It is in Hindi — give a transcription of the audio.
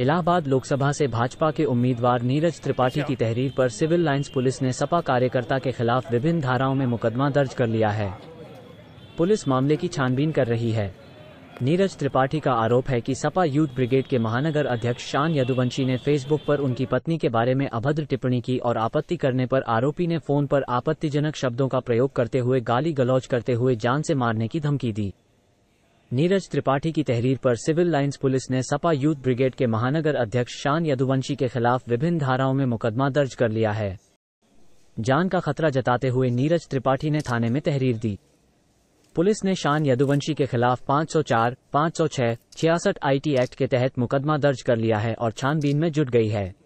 इलाहाबाद लोकसभा से भाजपा के उम्मीदवार नीरज त्रिपाठी की तहरीर पर सिविल लाइंस पुलिस ने सपा कार्यकर्ता के खिलाफ विभिन्न धाराओं में मुकदमा दर्ज कर लिया है पुलिस मामले की छानबीन कर रही है नीरज त्रिपाठी का आरोप है कि सपा यूथ ब्रिगेड के महानगर अध्यक्ष शान यदुवंशी ने फेसबुक पर उनकी पत्नी के बारे में अभद्र टिप्पणी की और आपत्ति करने पर आरोपी ने फोन पर आपत्तिजनक शब्दों का प्रयोग करते हुए गाली गलौज करते हुए जान से मारने की धमकी दी नीरज त्रिपाठी की तहरीर पर सिविल लाइंस पुलिस ने सपा यूथ ब्रिगेड के महानगर अध्यक्ष शान यदुवंशी के खिलाफ विभिन्न धाराओं में मुकदमा दर्ज कर लिया है जान का खतरा जताते हुए नीरज त्रिपाठी ने थाने में तहरीर दी पुलिस ने शान यदुवंशी के खिलाफ 504, 506, छियासठ आईटी एक्ट के तहत मुकदमा दर्ज कर लिया है और छानबीन में जुट गई है